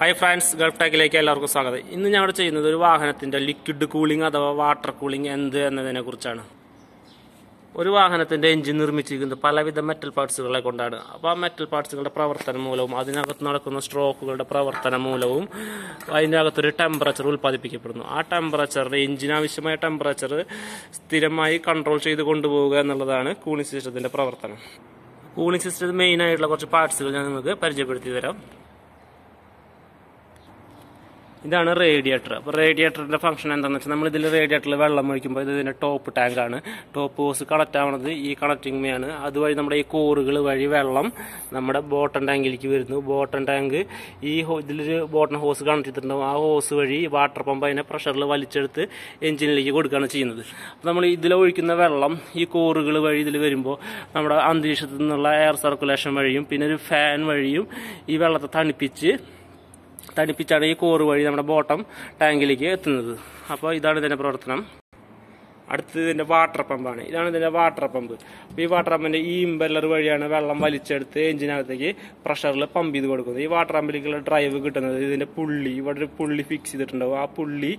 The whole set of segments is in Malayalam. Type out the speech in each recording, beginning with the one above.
ഹായ് ഫ്രണ്ട്സ് ഗൾഫ് ടാക്കിലേക്ക് എല്ലാവർക്കും സ്വാഗതം ഇന്ന് ഞാൻ ഇവിടെ ചെയ്യുന്നത് ഒരു വാഹനത്തിൻ്റെ ലിക്വിഡ് കൂളിംഗ് അഥവാ വാട്ടർ കൂളിംഗ് എന്ത് എന്നതിനെ കുറിച്ചാണ് ഒരു വാഹനത്തിൻ്റെ എഞ്ചിൻ നിർമ്മിച്ചിരിക്കുന്നത് പലവിധ മെറ്റൽ പാർട്സുകളെ കൊണ്ടാണ് അപ്പോൾ ആ മെറ്റൽ പാർട്സുകളുടെ പ്രവർത്തനം മൂലവും അതിനകത്ത് നടക്കുന്ന സ്ട്രോക്കുകളുടെ പ്രവർത്തനം മൂലവും അതിൻ്റെ അകത്തൊരു ടെമ്പറേച്ചർ ഉൽപ്പാദിപ്പിക്കപ്പെടുന്നു ആ ടെമ്പറേച്ചറിന് എഞ്ചിനാവശ്യമായ ആവശ്യമായ ടെമ്പറേച്ചർ സ്ഥിരമായി കൺട്രോൾ ചെയ്ത് കൊണ്ടുപോവുക എന്നുള്ളതാണ് കൂളിംഗ് സിസ്റ്റത്തിൻ്റെ പ്രവർത്തനം കൂളിംഗ് സിസ്റ്റത്തിൽ മെയിൻ ആയിട്ടുള്ള കുറച്ച് പാർട്സുകൾ ഞാൻ നിങ്ങൾക്ക് പരിചയപ്പെടുത്തി തരാം ഇതാണ് റേഡിയേറ്റർ അപ്പോൾ റേഡിയേറ്ററിൻ്റെ ഫംഗ്ഷൻ എന്താണെന്ന് വെച്ചാൽ നമ്മൾ ഇതിൽ റേഡിയേറ്ററിൽ വെള്ളം ഒഴിക്കുമ്പോൾ ഇത് ഇതിൻ്റെ ടോപ്പ് ടാങ്കാണ് ടോപ്പ് ഹോസ് കണക്റ്റ് ആവണത് ഈ കണക്റ്റിംഗ് ആണ് അതുവഴി നമ്മുടെ ഈ കോറുകൾ വഴി വെള്ളം നമ്മുടെ ബോട്ടൺ ടാങ്കിലേക്ക് വരുന്നു ബോട്ടൺ ടാങ്ക് ഈ ഇതിലൊരു ബോട്ടൺ ഹോസ് കണക്ട് ചെയ്തിട്ടുണ്ടാവും ആ ഹോസ് വഴി വാട്ടർ പമ്പ് അതിനെ പ്രഷറിൽ വലിച്ചെടുത്ത് എഞ്ചിനിലേക്ക് കൊടുക്കുകയാണ് ചെയ്യുന്നത് അപ്പോൾ നമ്മൾ ഒഴിക്കുന്ന വെള്ളം ഈ കോറുകൾ വഴി ഇതിൽ വരുമ്പോൾ നമ്മുടെ അന്തരീക്ഷത്തു നിന്നുള്ള എയർ സർക്കുലേഷൻ വഴിയും പിന്നെ ഒരു ഫാൻ വഴിയും ഈ വെള്ളത്തെ തണുപ്പിച്ച് തണുപ്പിച്ചാണ് ഈ കോറ് വഴി നമ്മുടെ ബോട്ടം ടാങ്കിലേക്ക് എത്തുന്നത് അപ്പോൾ ഇതാണ് ഇതിൻ്റെ പ്രവർത്തനം അടുത്തത് ഇതിൻ്റെ വാട്ടർ പമ്പാണ് ഇതാണ് ഇതിൻ്റെ വാട്ടർ പമ്പ് അപ്പോൾ ഈ വാട്ടർ പമ്പിൻ്റെ ഈ ഇമ്പല്ലർ വഴിയാണ് വെള്ളം വലിച്ചെടുത്ത് എഞ്ചിനകത്തേക്ക് പ്രഷറിൽ പമ്പ് ചെയ്ത് കൊടുക്കുന്നത് ഈ വാട്ടർ പമ്പിലേക്കുള്ള ഡ്രൈവ് കിട്ടുന്നത് ഇതിൻ്റെ പുള്ളി ഇവിടെ ഒരു പുള്ളി ഫിക്സ് ചെയ്തിട്ടുണ്ടാവും ആ പുള്ളി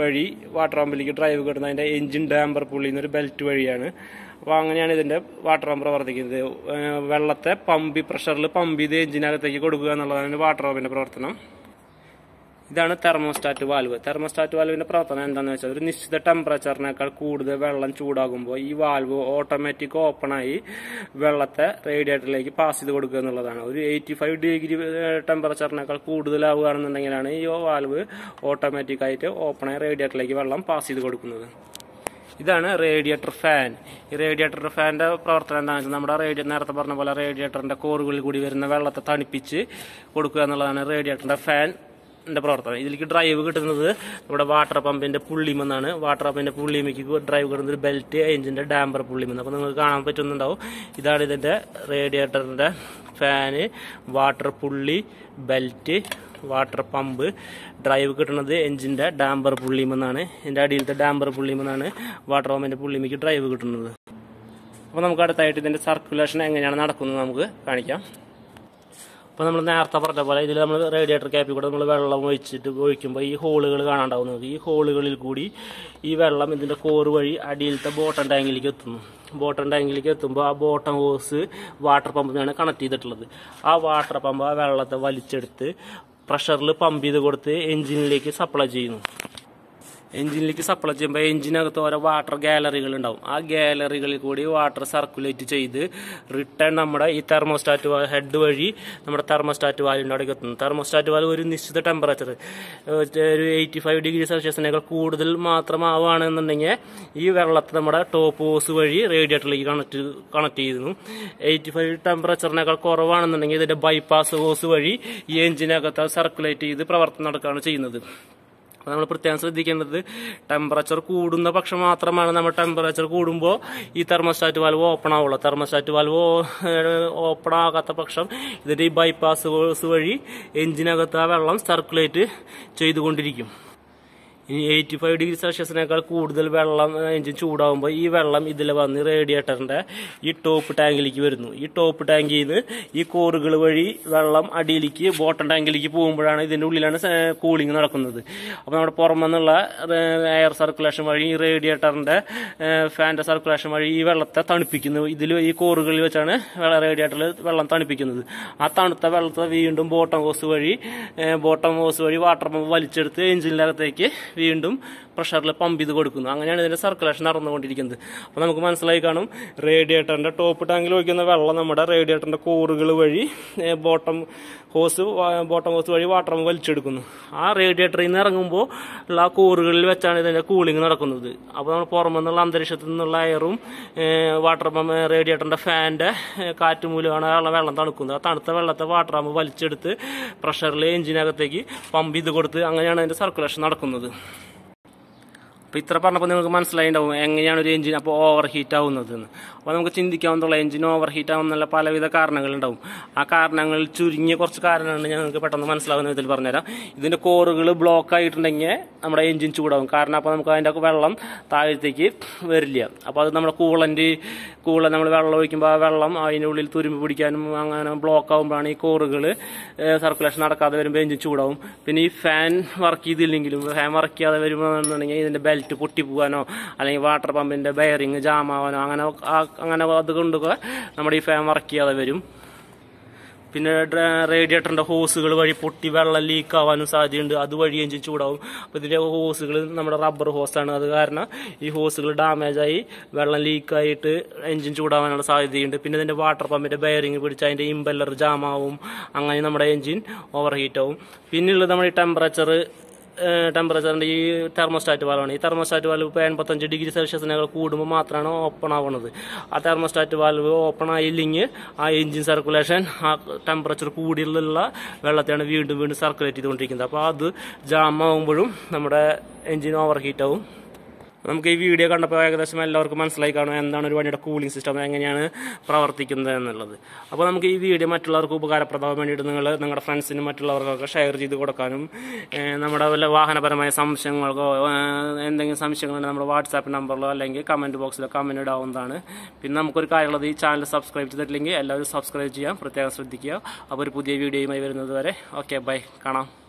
വഴി വാട്ടർ പമ്പിലേക്ക് ഡ്രൈവ് കിട്ടുന്നത് അതിൻ്റെ എഞ്ചിൻ ഡാമ്പർ പുള്ളി എന്നൊരു ബെൽറ്റ് വഴിയാണ് അപ്പോൾ അങ്ങനെയാണ് ഇതിൻ്റെ വാട്ടർ പമ്പ് പ്രവർത്തിക്കുന്നത് വെള്ളത്തെ പമ്പി പ്രഷറിൽ പമ്പ് ചെയ്ത് എഞ്ചിനകത്തേക്ക് കൊടുക്കുക എന്നുള്ളതാണ് വാട്ടർ പമ്പിൻ്റെ പ്രവർത്തനം ഇതാണ് തെർമോസ്റ്റാറ്റ് വാൽവ് തെർമോസ്റ്റാറ്റ് വാൽവിന്റെ പ്രവർത്തനം എന്താണെന്ന് വെച്ചാൽ ഒരു നിശ്ചിത ടെമ്പറേച്ചറിനേക്കാൾ കൂടുതൽ വെള്ളം ചൂടാകുമ്പോൾ ഈ വാൽവ് ഓട്ടോമാറ്റിക് ഓപ്പണായി വെള്ളത്തെ റേഡിയേറ്ററിലേക്ക് പാസ് ചെയ്ത് കൊടുക്കുക എന്നുള്ളതാണ് ഒരു എയ്റ്റി ഫൈവ് ഡിഗ്രി ടെമ്പറേച്ചറിനേക്കാൾ കൂടുതലാവുകയാണെന്നുണ്ടെങ്കിലാണ് ഈ വാൽവ് ഓട്ടോമാറ്റിക്കായിട്ട് ഓപ്പണായി റേഡിയേറ്ററിലേക്ക് വെള്ളം പാസ് ചെയ്ത് കൊടുക്കുന്നത് ഇതാണ് റേഡിയേറ്റർ ഫാൻ ഈ റേഡിയേറ്റർ ഫാനിന്റെ പ്രവർത്തനം എന്താണെന്ന് വെച്ചാൽ നമ്മുടെ റേഡിയ നേരത്തെ പറഞ്ഞ പോലെ റേഡിയേറ്ററിന്റെ കോറുകളിൽ കൂടി വരുന്ന വെള്ളത്തെ തണുപ്പിച്ച് കൊടുക്കുക എന്നുള്ളതാണ് റേഡിയേറ്ററിന്റെ ഫാൻ പ്രവർത്തനം ഇതിലേക്ക് ഡ്രൈവ് കിട്ടുന്നത് നമ്മുടെ വാട്ടർ പമ്പിന്റെ എന്നാണ് വാട്ടർ പമ്പിന്റെ പുള്ളിമയ്ക്ക് ഡ്രൈവ് കിട്ടുന്ന ഒരു ബെൽറ്റ് എഞ്ചിന്റെ ഡാമ്പർ പുള്ളിമെന്ന് അപ്പോൾ നിങ്ങൾക്ക് കാണാൻ പറ്റുന്നുണ്ടാവും ഇതാണ് ഇതിന്റെ റേഡിയേറ്ററിന്റെ ഫാന് water pulley belt water pump drive കിട്ടുന്നത് എഞ്ചിന്റെ ഡാമ്പർ പുള്ളിമെന്നാണ് എന്റെ അടിയിലത്തെ ഡാമ്പർ പുള്ളിമെന്നാണ് വാട്ടർ പമ്പിന്റെ പുള്ളിമയ്ക്ക് ഡ്രൈവ് കിട്ടുന്നത് അപ്പോൾ നമുക്ക് അടുത്തായിട്ട് ഇതിന്റെ സർക്കുലേഷൻ എങ്ങനെയാണ് നടക്കുന്നത് നമുക്ക് കാണിക്കാം ഇപ്പം നമ്മൾ നേരത്തെ പറഞ്ഞ പോലെ ഇതിൽ നമ്മൾ റേഡിയേറ്റർ ക്യാപ്പിൽ കൂടെ നമ്മൾ വെള്ളം ഒഴിച്ചിട്ട് ഒഴിക്കുമ്പോൾ ഈ ഹോളുകൾ കാണാണ്ടാവും ഈ ഹോളുകളിൽ കൂടി ഈ വെള്ളം ഇതിൻ്റെ കോറ് വഴി അടിയിലത്തെ ബോട്ടം ടാങ്കിലേക്ക് എത്തുന്നു ബോട്ടം ടാങ്കിലേക്ക് എത്തുമ്പോൾ ആ ബോട്ടം ഹോസ് വാട്ടർ പമ്പിനാണ് കണക്ട് ചെയ്തിട്ടുള്ളത് ആ വാട്ടർ പമ്പ് ആ വെള്ളത്തെ വലിച്ചെടുത്ത് പ്രഷറിൽ പമ്പ് ചെയ്ത് കൊടുത്ത് എഞ്ചിനിലേക്ക് സപ്ലൈ ചെയ്യുന്നു എഞ്ചിനിലേക്ക് സപ്ലൈ ചെയ്യുമ്പോൾ എഞ്ചിനകത്ത് ഓരോ വാട്ടർ ഗാലറികൾ ഉണ്ടാവും ആ ഗാലറികളിൽ കൂടി വാട്ടർ സർക്കുലേറ്റ് ചെയ്ത് റിട്ടേൺ നമ്മുടെ ഈ തെർമോസ്റ്റാറ്റ് വാൽ ഹെഡ് വഴി നമ്മുടെ തെർമോസ്റ്റാറ്റ് വാലിൻ്റെ അവിടെ എത്തുന്നു തെർമോസ്റ്റാറ്റ് വാൽ ഒരു നിശ്ചിത ടെമ്പറേച്ചർ ഒരു എയ്റ്റി ഫൈവ് ഡിഗ്രി സെൽഷ്യസിനേക്കാൾ കൂടുതൽ മാത്രമാവുകയാണെന്നുണ്ടെങ്കിൽ ഈ വെള്ളത്തെ നമ്മുടെ ടോപ്പ് ഹോസ് വഴി റേഡിയേറ്ററിലേക്ക് കണക്ട് കണക്ട് ചെയ്യുന്നു എയ്റ്റി ഫൈവ് ടെമ്പറേച്ചറിനേക്കാൾ കുറവാണെന്നുണ്ടെങ്കിൽ ഇതിൻ്റെ ബൈപ്പാസ് ഹോസ് വഴി ഈ എഞ്ചിനകത്ത് സർക്കുലേറ്റ് ചെയ്ത് പ്രവർത്തനം നടക്കുകയാണ് ചെയ്യുന്നത് അപ്പോൾ നമ്മൾ പ്രത്യേകം ശ്രദ്ധിക്കേണ്ടത് ടെമ്പറേച്ചർ കൂടുന്ന പക്ഷം മാത്രമാണ് നമ്മൾ ടെമ്പറേച്ചർ കൂടുമ്പോൾ ഈ തെർമോസ്റ്റാറ്റ് വാൽവ് ഓപ്പൺ ആവുള്ളൂ തെർമോസ്റ്റാറ്റ് വാൽവ് ഓപ്പൺ ആകാത്ത പക്ഷം ഇതിൻ്റെ ഈ ബൈപ്പാസ് വഴി എഞ്ചിനകത്ത് ആ വെള്ളം സർക്കുലേറ്റ് ചെയ്തുകൊണ്ടിരിക്കും ഇനി എയ്റ്റി ഫൈവ് ഡിഗ്രി സെൽഷ്യസിനേക്കാൾ കൂടുതൽ വെള്ളം എഞ്ചിൻ ചൂടാകുമ്പോൾ ഈ വെള്ളം ഇതിൽ വന്ന് റേഡിയേറ്ററിൻ്റെ ഈ ടോപ്പ് ടാങ്കിലേക്ക് വരുന്നു ഈ ടോപ്പ് ടാങ്കിൽ നിന്ന് ഈ കോറുകൾ വഴി വെള്ളം അടിയിലേക്ക് ബോട്ടം ടാങ്കിലേക്ക് പോകുമ്പോഴാണ് ഇതിൻ്റെ ഉള്ളിലാണ് കൂളിംഗ് നടക്കുന്നത് അപ്പോൾ നമ്മുടെ പുറമെന്നുള്ള എയർ സർക്കുലേഷൻ വഴി ഈ റേഡിയേറ്ററിൻ്റെ ഫാൻ്റെ സർക്കുലേഷൻ വഴി ഈ വെള്ളത്തെ തണുപ്പിക്കുന്നു ഇതിൽ ഈ കോറുകളിൽ വെച്ചാണ് റേഡിയേറ്ററിൽ വെള്ളം തണുപ്പിക്കുന്നത് ആ തണുത്ത വെള്ളത്തെ വീണ്ടും ബോട്ടം ഹോസ് വഴി ബോട്ടം ഹോസ് വഴി വാട്ടർ പമ്പ് വലിച്ചെടുത്ത് എഞ്ചിനകത്തേക്ക് വീണ്ടും പ്രഷറിൽ പമ്പ് ചെയ്ത് കൊടുക്കുന്നു അങ്ങനെയാണ് ഇതിൻ്റെ സർക്കുലേഷൻ നടന്നുകൊണ്ടിരിക്കുന്നത് അപ്പോൾ നമുക്ക് മനസ്സിലായി കാണും റേഡിയേറ്ററിൻ്റെ ടോപ്പ് ടാങ്കിൽ ഒഴിക്കുന്ന വെള്ളം നമ്മുടെ റേഡിയേറ്ററിൻ്റെ കൂറുകൾ വഴി ബോട്ടം ഹോസ് ബോട്ടം ഹോസ് വഴി വാട്ടർ വലിച്ചെടുക്കുന്നു ആ റേഡിയേറ്ററിൽ നിന്ന് ഇറങ്ങുമ്പോൾ ഉള്ള ആ കൂറുകളിൽ വെച്ചാണ് ഇതിൻ്റെ കൂളിംഗ് നടക്കുന്നത് അപ്പോൾ നമ്മൾ പുറമെന്നുള്ള അന്തരീക്ഷത്തിൽ നിന്നുള്ള എയറും വാട്ടർ പമ്പ് റേഡിയേറ്ററിൻ്റെ ഫാൻ്റെ കാറ്റ് മൂലമാണ് ആ വെള്ളം തണുക്കുന്നത് ആ തണുത്ത വെള്ളത്തെ വാട്ടർ പമ്പ് വലിച്ചെടുത്ത് പ്രഷറിൽ എഞ്ചിനകത്തേക്ക് പമ്പ് ചെയ്ത് കൊടുത്ത് അങ്ങനെയാണ് അതിൻ്റെ സർക്കുലേഷൻ നടക്കുന്നത് അപ്പോൾ ഇത്ര പറഞ്ഞപ്പോൾ നിങ്ങൾക്ക് ഉണ്ടാവും എങ്ങനെയാണ് ഒരു എഞ്ചിൻ അപ്പോൾ ഓവർ ഹീറ്റ് ആവുന്നതെന്ന് അപ്പോൾ നമുക്ക് ചിന്തിക്കാവുന്നുള്ള എഞ്ചിൻ ഓവർ ഹീറ്റ് ആവുന്നുള്ള പലവിധ കാരണങ്ങളുണ്ടാവും ആ കാരണങ്ങളിൽ ചുരുങ്ങിയ കുറച്ച് കാരണങ്ങൾ ഞാൻ നിങ്ങൾക്ക് പെട്ടെന്ന് മനസ്സിലാകുന്ന വിധത്തിൽ പറഞ്ഞുതരാം ഇതിൻ്റെ കോറുകൾ ബ്ലോക്ക് ആയിട്ടുണ്ടെങ്കിൽ നമ്മുടെ എഞ്ചിൻ ചൂടാവും കാരണം അപ്പോൾ നമുക്ക് അതിൻ്റെ വെള്ളം താഴത്തേക്ക് വരില്ല അപ്പോൾ അത് നമ്മുടെ കൂളൻ്റെ കൂളൻ നമ്മൾ വെള്ളം ഒഴിക്കുമ്പോൾ ആ വെള്ളം അതിൻ്റെ ഉള്ളിൽ തുരുമ്പ് പിടിക്കാനും അങ്ങനെ ബ്ലോക്ക് ആകുമ്പോഴാണ് ഈ കോറുകൾ സർക്കുലേഷൻ നടക്കാതെ വരുമ്പോൾ എഞ്ചിൻ ചൂടാവും പിന്നെ ഈ ഫാൻ വർക്ക് ചെയ്തില്ലെങ്കിലും ഫാൻ വർക്ക് ചെയ്യാതെ വരുമ്പോൾ ഇതിൻ്റെ ബെൽ ബെൽറ്റ് പൊട്ടിപ്പോവാനോ അല്ലെങ്കിൽ വാട്ടർ പമ്പിൻ്റെ ബെയറിങ് ജാമാവാനോ അങ്ങനെ അങ്ങനെ അതുകൊണ്ടൊക്കെ നമ്മുടെ ഈ ഫാൻ വർക്ക് ചെയ്യാതെ വരും പിന്നെ റേഡിയേറ്ററിൻ്റെ ഹോസുകൾ വഴി പൊട്ടി വെള്ളം ലീക്ക് ആവാനും സാധ്യതയുണ്ട് അതുവഴി എഞ്ചിൻ ചൂടാവും അപ്പോൾ ഇതിൻ്റെ ഹോസുകൾ നമ്മുടെ റബ്ബർ ഹോസാണ് അത് കാരണം ഈ ഹോസുകൾ ഡാമേജായി വെള്ളം ലീക്കായിട്ട് എഞ്ചിൻ ചൂടാവാനുള്ള സാധ്യതയുണ്ട് പിന്നെ ഇതിൻ്റെ വാട്ടർ പമ്പിൻ്റെ ബെയറിങ് പിടിച്ച് അതിൻ്റെ ഇമ്പല്ലർ ജാമാവും അങ്ങനെ നമ്മുടെ എഞ്ചിൻ ഓവർ ഹീറ്റാവും പിന്നെയുള്ളത് നമ്മുടെ ടെമ്പറേച്ചർ ടെമ്പറേച്ചറിൻ്റെ ഈ തെർമോസ്റ്റാറ്റ് വാൽവാണ് ഈ തെർമോസ്റ്റാറ്റ് വാൽവ് ഇപ്പോൾ എൺപത്തഞ്ച് ഡിഗ്രി സെൽഷ്യസിനേക്കാൾ കൂടുമ്പോൾ മാത്രമാണ് ഓപ്പൺ ആവുന്നത് ആ തെർമോസ്റ്റാറ്റ് വാൽവ് ഓപ്പൺ ആയില്ലെങ്കിൽ ആ എഞ്ചിൻ സർക്കുലേഷൻ ആ ടെമ്പറേച്ചർ കൂടിയുള്ള വെള്ളത്തെയാണ് വീണ്ടും വീണ്ടും സർക്കുലേറ്റ് ചെയ്തുകൊണ്ടിരിക്കുന്നത് അപ്പോൾ അത് ജാം ആവുമ്പോഴും നമ്മുടെ എഞ്ചിൻ ഓവർ ഹീറ്റ് ആവും നമുക്ക് ഈ വീഡിയോ കണ്ടപ്പോൾ ഏകദേശം എല്ലാവർക്കും മനസ്സിലായി കാണും എന്താണ് ഒരു വണ്ടിയുടെ കൂളിംഗ് സിസ്റ്റം എങ്ങനെയാണ് പ്രവർത്തിക്കുന്നത് എന്നുള്ളത് അപ്പോൾ നമുക്ക് ഈ വീഡിയോ മറ്റുള്ളവർക്ക് ഉപകാരപ്രദമാകാൻ വേണ്ടിയിട്ട് നിങ്ങൾ നിങ്ങളുടെ ഫ്രണ്ട്സിനും മറ്റുള്ളവർക്കൊക്കെ ഷെയർ ചെയ്ത് കൊടുക്കാനും നമ്മുടെ വല്ല വാഹനപരമായ സംശയങ്ങൾക്കോ എന്തെങ്കിലും സംശയങ്ങളുണ്ടെങ്കിൽ നമ്മുടെ വാട്സാപ്പ് നമ്പറിലോ അല്ലെങ്കിൽ കമൻറ്റ് ബോക്സിലോ കമൻറ്റ് ഇടാവുന്നതാണ് പിന്നെ നമുക്കൊരു കാര്യമുള്ളത് ഈ ചാനൽ സബ്സ്ക്രൈബ് ചെയ്തിട്ടില്ലെങ്കിൽ എല്ലാവരും സബ്സ്ക്രൈബ് ചെയ്യാം പ്രത്യേകം ശ്രദ്ധിക്കുക അപ്പോൾ ഒരു പുതിയ വീഡിയോയുമായി വരുന്നത് വരെ ഓക്കെ ബൈ കാണാം